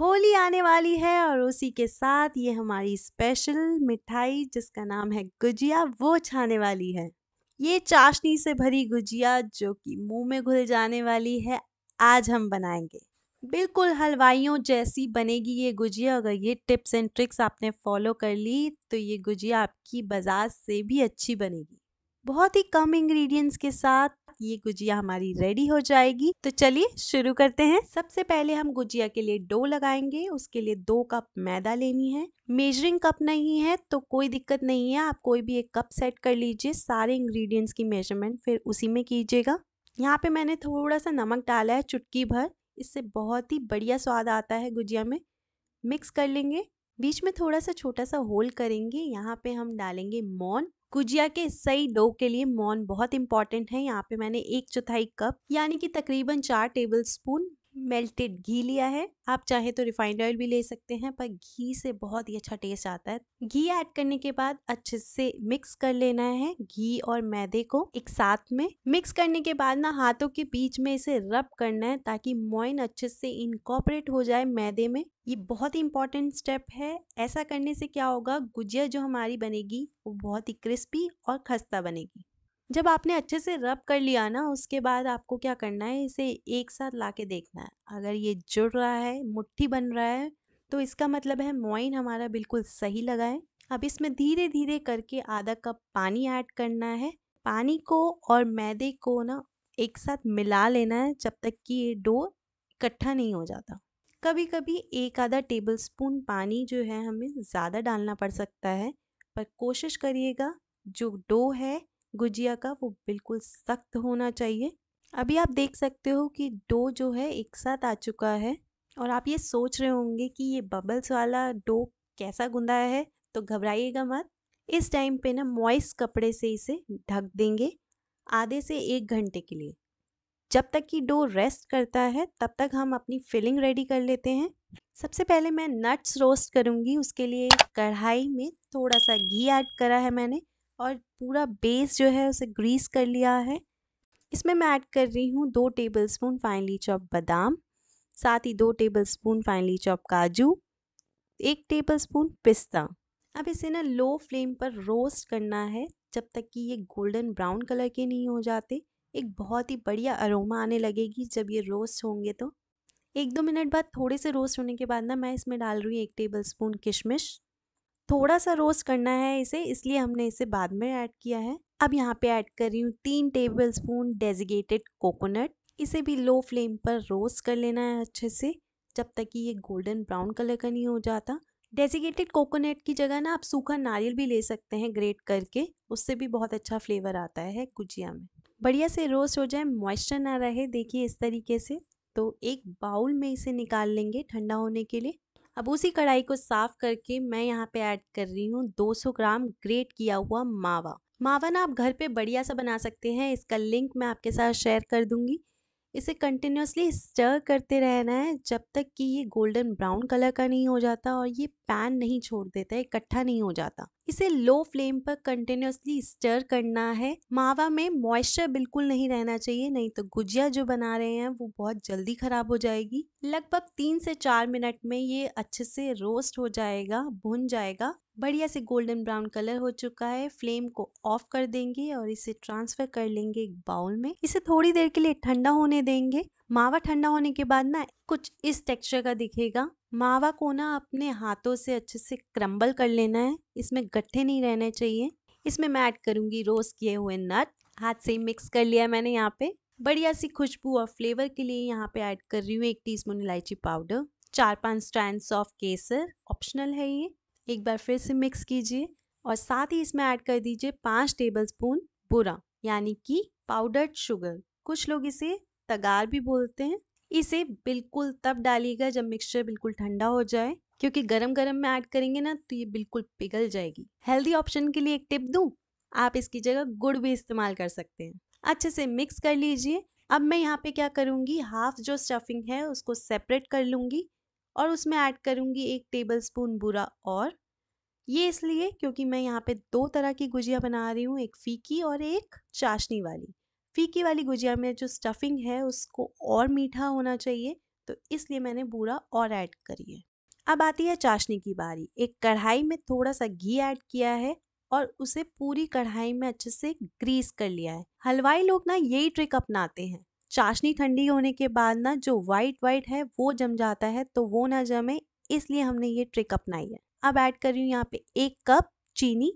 होली आने वाली है और उसी के साथ ये हमारी स्पेशल मिठाई जिसका नाम है गुजिया वो छाने वाली है ये चाशनी से भरी गुजिया जो कि मुंह में घुल जाने वाली है आज हम बनाएंगे बिल्कुल हलवाइयों जैसी बनेगी ये गुजिया अगर ये टिप्स एंड ट्रिक्स आपने फॉलो कर ली तो ये गुजिया आपकी बाजार से भी अच्छी बनेगी बहुत ही कम इंग्रेडिएंट्स के साथ ये गुजिया हमारी रेडी हो जाएगी तो चलिए शुरू करते हैं सबसे पहले हम गुजिया के लिए डो लगाएंगे उसके लिए दो कप मैदा लेनी है मेजरिंग कप नहीं है तो कोई दिक्कत नहीं है आप कोई भी एक कप सेट कर लीजिए सारे इंग्रेडिएंट्स की मेजरमेंट फिर उसी में कीजिएगा यहाँ पे मैंने थोड़ा सा नमक डाला है चुटकी भर इससे बहुत ही बढ़िया स्वाद आता है गुजिया में मिक्स कर लेंगे बीच में थोड़ा सा छोटा सा होल करेंगे यहाँ पे हम डालेंगे मौन गुजिया के सही डो के लिए मौन बहुत इंपॉर्टेंट है यहाँ पे मैंने एक चौथाई कप यानी कि तकरीबन चार टेबल स्पून मेल्टेड घी लिया है आप चाहे तो रिफाइंड ऑयल भी ले सकते हैं पर घी से बहुत ही अच्छा टेस्ट आता है घी ऐड करने के बाद अच्छे से मिक्स कर लेना है घी और मैदे को एक साथ में मिक्स करने के बाद ना हाथों के बीच में इसे रब करना है ताकि मोइन अच्छे से इनकॉपरेट हो जाए मैदे में ये बहुत ही इंपॉर्टेंट स्टेप है ऐसा करने से क्या होगा गुजिया जो हमारी बनेगी वो बहुत ही क्रिस्पी और खस्ता बनेगी जब आपने अच्छे से रब कर लिया ना उसके बाद आपको क्या करना है इसे एक साथ ला के देखना है अगर ये जुड़ रहा है मुट्ठी बन रहा है तो इसका मतलब है मोइन हमारा बिल्कुल सही लगा है अब इसमें धीरे धीरे करके आधा कप पानी ऐड करना है पानी को और मैदे को ना एक साथ मिला लेना है जब तक कि ये डो इकट्ठा नहीं हो जाता कभी कभी एक आधा टेबल स्पून पानी जो है हमें ज़्यादा डालना पड़ सकता है पर कोशिश करिएगा जो डो है गुजिया का वो बिल्कुल सख्त होना चाहिए अभी आप देख सकते हो कि डो जो है एक साथ आ चुका है और आप ये सोच रहे होंगे कि ये बबल्स वाला डो कैसा गुंदा है तो घबराइएगा मत इस टाइम पे ना मॉइस्ट कपड़े से इसे ढक देंगे आधे से एक घंटे के लिए जब तक कि डो रेस्ट करता है तब तक हम अपनी फिलिंग रेडी कर लेते हैं सबसे पहले मैं नट्स रोस्ट करूँगी उसके लिए कढ़ाई में थोड़ा सा घी ऐड करा है मैंने और पूरा बेस जो है उसे ग्रीस कर लिया है इसमें मैं ऐड कर रही हूँ दो टेबल स्पून फाइनली चॉप बादाम साथ ही दो टेबल स्पून फाइनली चॉप काजू एक टेबल स्पून पिस्ता अब इसे ना लो फ्लेम पर रोस्ट करना है जब तक कि ये गोल्डन ब्राउन कलर के नहीं हो जाते एक बहुत ही बढ़िया अरोमा आने लगेगी जब ये रोस्ट होंगे तो एक दो मिनट बाद थोड़े से रोस्ट होने के बाद ना मैं इसमें डाल रही हूँ एक टेबल स्पून किशमिश थोड़ा सा रोस्ट करना है इसे इसलिए हमने इसे बाद में ऐड किया है अब यहाँ पे ऐड कर रही हूँ तीन टेबल स्पून डेजिगेटेड कोकोनट इसे भी लो फ्लेम पर रोस्ट कर लेना है अच्छे से जब तक कि ये गोल्डन ब्राउन कलर का नहीं हो जाता डेजिगेटेड कोकोनट की जगह ना आप सूखा नारियल भी ले सकते हैं ग्रेट करके उससे भी बहुत अच्छा फ्लेवर आता है गुजिया में बढ़िया से रोस्ट हो जाए मॉइस्चर ना रहे देखिए इस तरीके से तो एक बाउल में इसे निकाल लेंगे ठंडा होने के लिए अब उसी कढ़ाई को साफ़ करके मैं यहाँ पे ऐड कर रही हूँ 200 ग्राम ग्रेट किया हुआ मावा मावा ना आप घर पे बढ़िया सा बना सकते हैं इसका लिंक मैं आपके साथ शेयर कर दूंगी इसे कंटिन्यूसली स्टर करते रहना है जब तक कि ये गोल्डन ब्राउन कलर का नहीं हो जाता और ये पैन नहीं छोड़ देता इकट्ठा नहीं हो जाता इसे लो फ्लेम पर कंटिन्यूसली स्टर करना है मावा में मॉइस्चर बिल्कुल नहीं रहना चाहिए नहीं तो गुजिया जो बना रहे हैं वो बहुत जल्दी खराब हो जाएगी लगभग तीन से चार मिनट में ये अच्छे से रोस्ट हो जाएगा भुन जाएगा बढ़िया से गोल्डन ब्राउन कलर हो चुका है फ्लेम को ऑफ कर देंगे और इसे ट्रांसफर कर लेंगे एक बाउल में इसे थोड़ी देर के लिए ठंडा होने देंगे मावा ठंडा होने के बाद ना कुछ इस टेक्सचर का दिखेगा मावा को ना अपने हाथों से अच्छे से क्रम्बल कर लेना है इसमें गट्ठे नहीं रहने चाहिए इसमें मैं ऐड करूंगी रोस्ट किए हुए नट हाथ से मिक्स कर लिया मैंने यहाँ पे बढ़िया सी खुशबू और फ्लेवर के लिए यहाँ पे ऐड कर रही हूँ एक टीस्पून इलायची पाउडर चार पांच स्टैंड ऑफ केसर ऑप्शनल है ये एक बार फिर से मिक्स कीजिए और साथ ही इसमें ऐड कर दीजिए पाँच टेबल स्पून बुरा यानी कि पाउडर्ड शुगर कुछ लोग इसे तगार भी बोलते हैं इसे बिल्कुल तब डालिएगा जब मिक्सचर बिल्कुल ठंडा हो जाए क्योंकि गरम गरम में ऐड करेंगे ना तो ये बिल्कुल पिघल जाएगी हेल्दी ऑप्शन के लिए एक टिप दूँ आप इसकी जगह गुड़ भी इस्तेमाल कर सकते हैं अच्छे से मिक्स कर लीजिए अब मैं यहाँ पे क्या करूँगी हाफ जो स्टफिंग है उसको सेपरेट कर लूँगी और उसमें ऐड करूँगी एक टेबल स्पून बुरा और ये इसलिए क्योंकि मैं यहाँ पे दो तरह की गुजिया बना रही हूँ एक फीकी और एक चाशनी वाली फीकी वाली गुजिया में जो स्टफिंग है उसको और मीठा होना चाहिए तो इसलिए मैंने बूरा और ऐड करी है अब आती है चाशनी की बारी एक कढ़ाई में थोड़ा सा घी ऐड किया है और उसे पूरी कढ़ाई में अच्छे से ग्रीस कर लिया है हलवाई लोग ना यही ट्रिक अपनाते हैं चाशनी ठंडी होने के बाद ना जो वाइट वाइट है वो जम जाता है तो वो ना जमे इसलिए हमने ये ट्रिक अपनाई है अब ऐड कर रही हूँ यहाँ पे एक कप चीनी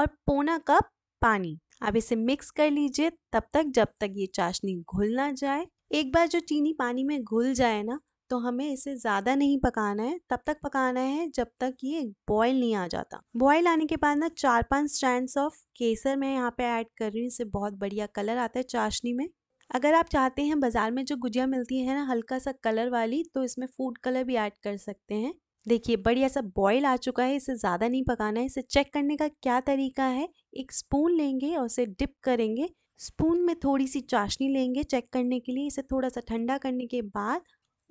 और पौना कप पानी आप इसे मिक्स कर लीजिए तब तक जब तक ये चाशनी घुल ना जाए एक बार जो चीनी पानी में घुल जाए ना तो हमें इसे ज़्यादा नहीं पकाना है तब तक पकाना है जब तक ये बॉयल नहीं आ जाता बॉयल आने के बाद ना चार पांच स्ट्रैंड्स ऑफ केसर मैं यहाँ पे ऐड कर रही हूँ इससे बहुत बढ़िया कलर आता है चाशनी में अगर आप चाहते हैं बाज़ार में जो गुजिया मिलती है ना हल्का सा कलर वाली तो इसमें फूड कलर भी ऐड कर सकते हैं देखिए बढ़िया सा बॉईल आ चुका है इसे ज़्यादा नहीं पकाना है इसे चेक करने का क्या तरीका है एक स्पून लेंगे और उसे डिप करेंगे स्पून में थोड़ी सी चाशनी लेंगे चेक करने के लिए इसे थोड़ा सा ठंडा करने के बाद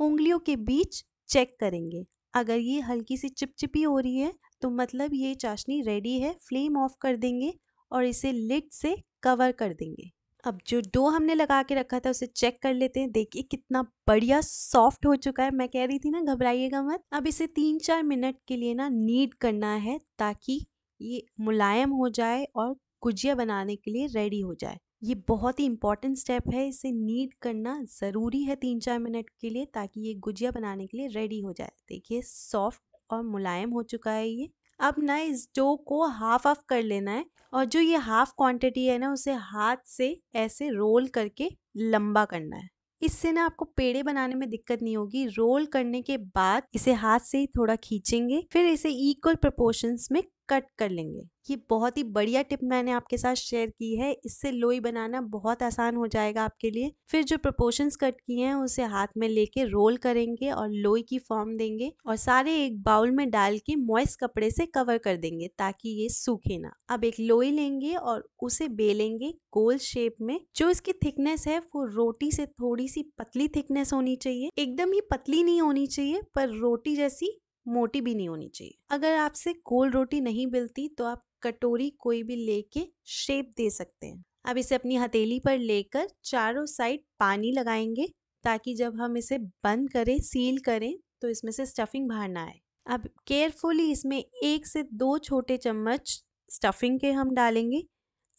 उंगलियों के बीच चेक करेंगे अगर ये हल्की सी चिपचिपी हो रही है तो मतलब ये चाशनी रेडी है फ्लेम ऑफ कर देंगे और इसे लिड से कवर कर देंगे अब जो डो हमने लगा के रखा था उसे चेक कर लेते हैं देखिए कितना बढ़िया सॉफ्ट हो चुका है मैं कह रही थी ना घबराइएगा मत अब इसे तीन चार मिनट के लिए ना नीड करना है ताकि ये मुलायम हो जाए और गुजिया बनाने के लिए रेडी हो जाए ये बहुत ही इंपॉर्टेंट स्टेप है इसे नीड करना ज़रूरी है तीन चार मिनट के लिए ताकि ये गुजिया बनाने के लिए रेडी हो जाए देखिए सॉफ्ट और मुलायम हो चुका है ये अब ना इस डो को हाफ ऑफ कर लेना है और जो ये हाफ क्वांटिटी है ना उसे हाथ से ऐसे रोल करके लंबा करना है इससे ना आपको पेड़े बनाने में दिक्कत नहीं होगी रोल करने के बाद इसे हाथ से ही थोड़ा खींचेंगे फिर इसे इक्वल प्रपोर्शन में कट कर लेंगे ये बहुत ही बढ़िया टिप मैंने आपके साथ शेयर की है इससे लोई बनाना बहुत आसान हो जाएगा आपके लिए फिर जो प्रपोर्शंस कट किए हैं उसे हाथ में लेके रोल करेंगे और लोई की फॉर्म देंगे और सारे एक बाउल में डाल के मॉइस्ट कपड़े से कवर कर देंगे ताकि ये सूखे ना अब एक लोई लेंगे और उसे बेलेंगे गोल शेप में जो इसकी थिकनेस है वो रोटी से थोड़ी सी पतली थिकनेस होनी चाहिए एकदम ही पतली नहीं होनी चाहिए पर रोटी जैसी मोटी भी नहीं होनी चाहिए अगर आपसे गोल रोटी नहीं मिलती तो आप कटोरी कोई भी लेके शेप दे सकते हैं अब इसे अपनी हथेली पर लेकर चारों साइड पानी लगाएंगे ताकि जब हम इसे बंद करें सील करें तो इसमें से स्टफिंग बाहर ना आए अब केयरफुली इसमें एक से दो छोटे चम्मच स्टफिंग के हम डालेंगे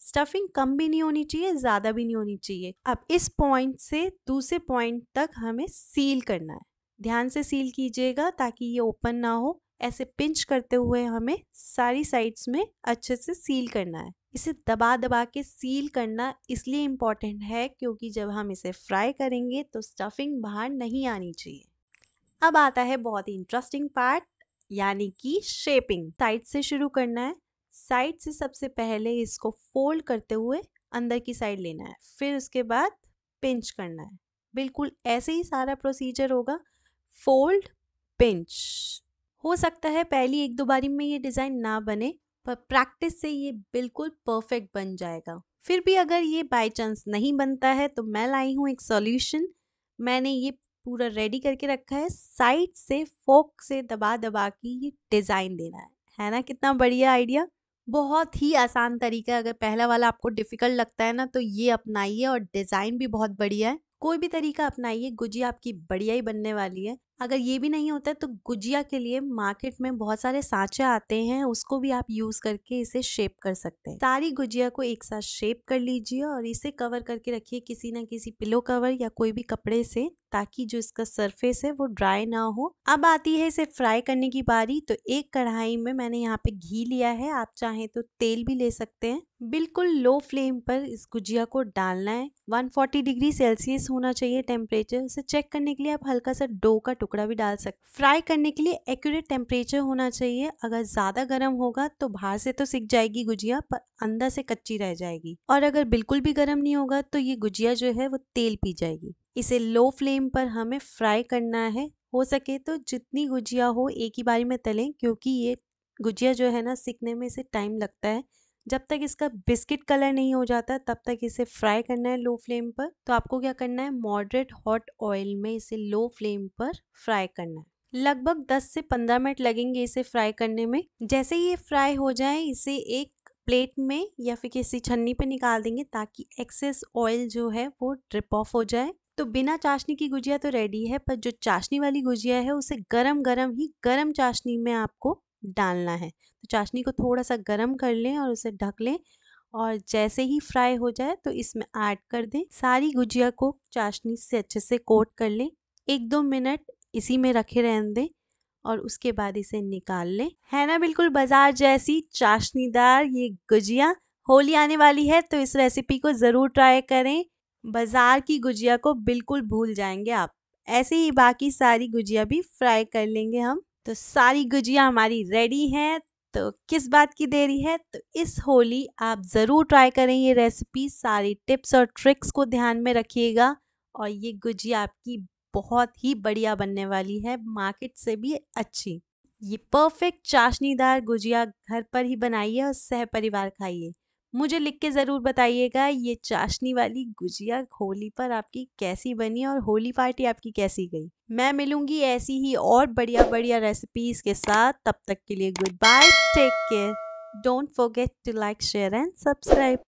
स्टफिंग कम भी नहीं होनी चाहिए ज़्यादा भी नहीं होनी चाहिए अब इस पॉइंट से दूसरे पॉइंट तक हमें सील करना है ध्यान से सील कीजिएगा ताकि ये ओपन ना हो ऐसे पिंच करते हुए हमें सारी साइड्स में अच्छे से सील करना है इसे दबा दबा के सील करना इसलिए इम्पॉर्टेंट है क्योंकि जब हम इसे फ्राई करेंगे तो स्टफिंग बाहर नहीं आनी चाहिए अब आता है बहुत ही इंटरेस्टिंग पार्ट यानी कि शेपिंग साइड से शुरू करना है साइड से सबसे पहले इसको फोल्ड करते हुए अंदर की साइड लेना है फिर उसके बाद पिंच करना है बिल्कुल ऐसे ही सारा प्रोसीजर होगा फोल्ड पिंच हो सकता है पहली एक दो बारी में ये डिज़ाइन ना बने पर प्रैक्टिस से ये बिल्कुल परफेक्ट बन जाएगा फिर भी अगर ये बाय चांस नहीं बनता है तो मैं लाई हूँ एक सॉल्यूशन मैंने ये पूरा रेडी करके रखा है साइड से फोक से दबा दबा के ये डिज़ाइन देना है है ना कितना बढ़िया आइडिया बहुत ही आसान तरीका है अगर पहला वाला आपको डिफ़िकल्ट लगता है ना तो ये अपनाइए और डिज़ाइन भी बहुत बढ़िया है कोई भी तरीका अपनाइए गुजिया आपकी बढ़िया ही बनने वाली है अगर ये भी नहीं होता है तो गुजिया के लिए मार्केट में बहुत सारे सांचे आते हैं उसको भी आप यूज़ करके इसे शेप कर सकते हैं सारी गुजिया को एक साथ शेप कर लीजिए और इसे कवर करके रखिए किसी ना किसी पिलो कवर या कोई भी कपड़े से ताकि जो इसका सरफेस है वो ड्राई ना हो अब आती है इसे फ्राई करने की बारी तो एक कढ़ाई में मैंने यहाँ पे घी लिया है आप चाहें तो तेल भी ले सकते हैं बिल्कुल लो फ्लेम पर इस गुजिया को डालना है 140 डिग्री सेल्सियस होना चाहिए टेम्परेचर इसे चेक करने के लिए आप हल्का सा डो का टुकड़ा भी डाल सकते फ्राई करने के लिए एक्यूरेट टेम्परेचर होना चाहिए अगर ज़्यादा गर्म होगा तो बाहर से तो सिक जाएगी गुजिया पर अंदर से कच्ची रह जाएगी और अगर बिल्कुल भी गर्म नहीं होगा तो ये गुजिया जो है वो तेल पी जाएगी इसे लो फ्लेम पर हमें फ्राई करना है हो सके तो जितनी गुजिया हो एक ही बारी में तलें क्योंकि ये गुजिया जो है ना सीखने में इसे टाइम लगता है जब तक इसका बिस्किट कलर नहीं हो जाता तब तक इसे फ्राई करना है लो फ्लेम पर तो आपको क्या करना है मॉडरेट हॉट ऑयल में इसे लो फ्लेम पर फ्राई करना है लगभग 10 से 15 मिनट लगेंगे इसे फ्राई करने में जैसे ये फ्राई हो जाए इसे एक प्लेट में या फिर किसी छन्नी पे निकाल देंगे ताकि एक्सेस ऑयल जो है वो ड्रिप ऑफ हो जाए तो बिना चाशनी की गुजिया तो रेडी है पर जो चाशनी वाली गुजिया है उसे गरम गरम ही गरम चाशनी में आपको डालना है तो चाशनी को थोड़ा सा गर्म कर लें और उसे ढक लें और जैसे ही फ्राई हो जाए तो इसमें ऐड कर दें सारी गुजिया को चाशनी से अच्छे से कोट कर लें एक दो मिनट इसी में रखे रहने दें और उसके बाद इसे निकाल लें है ना बिल्कुल बाजार जैसी चाशनीदार ये गुजिया होली आने वाली है तो इस रेसिपी को ज़रूर ट्राई करें बाज़ार की गुजिया को बिल्कुल भूल जाएंगे आप ऐसे ही बाकी सारी गुजिया भी फ्राई कर लेंगे हम तो सारी गुजिया हमारी रेडी हैं तो किस बात की देरी है तो इस होली आप ज़रूर ट्राई करें ये रेसिपी सारी टिप्स और ट्रिक्स को ध्यान में रखिएगा और ये गुजिया आपकी बहुत ही बढ़िया बनने वाली है मार्केट से भी अच्छी ये परफेक्ट चाशनीदार गुजिया घर पर ही बनाइए और सह परिवार खाइए मुझे लिख के ज़रूर बताइएगा ये चाशनी वाली गुजिया होली पर आपकी कैसी बनी और होली पार्टी आपकी कैसी गई मैं मिलूंगी ऐसी ही और बढ़िया बढ़िया रेसिपीज़ के साथ तब तक के लिए goodbye take care don't forget to like share and subscribe